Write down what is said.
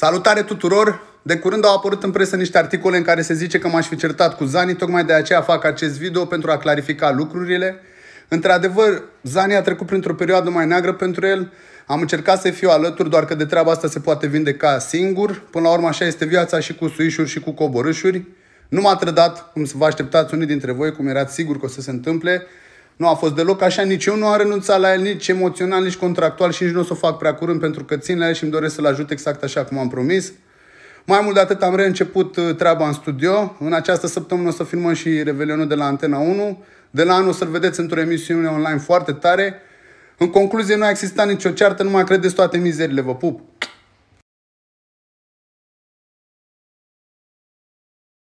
Salutare tuturor! De curând au apărut în presă niște articole în care se zice că m-aș fi certat cu Zani, tocmai de aceea fac acest video pentru a clarifica lucrurile. Într-adevăr, Zani a trecut printr-o perioadă mai neagră pentru el, am încercat să fiu alături, doar că de treaba asta se poate vindeca singur. Până la urmă așa este viața și cu suișuri și cu coborâșuri. Nu m-a trădat, cum vă așteptați unii dintre voi, cum erați sigur că o să se întâmple. Nu a fost deloc așa, nici eu nu am renunțat la el, nici emoțional, nici contractual și nici nu o să o fac prea curând pentru că țin la el și îmi doresc să-l ajut exact așa cum am promis. Mai mult de atât am reînceput uh, treaba în studio. În această săptămână o să filmăm și Revelionul de la Antena 1. De la anul o să-l vedeți într-o emisiune online foarte tare. În concluzie, nu a existat nicio ceartă, nu mai credeți toate mizerile, vă pup!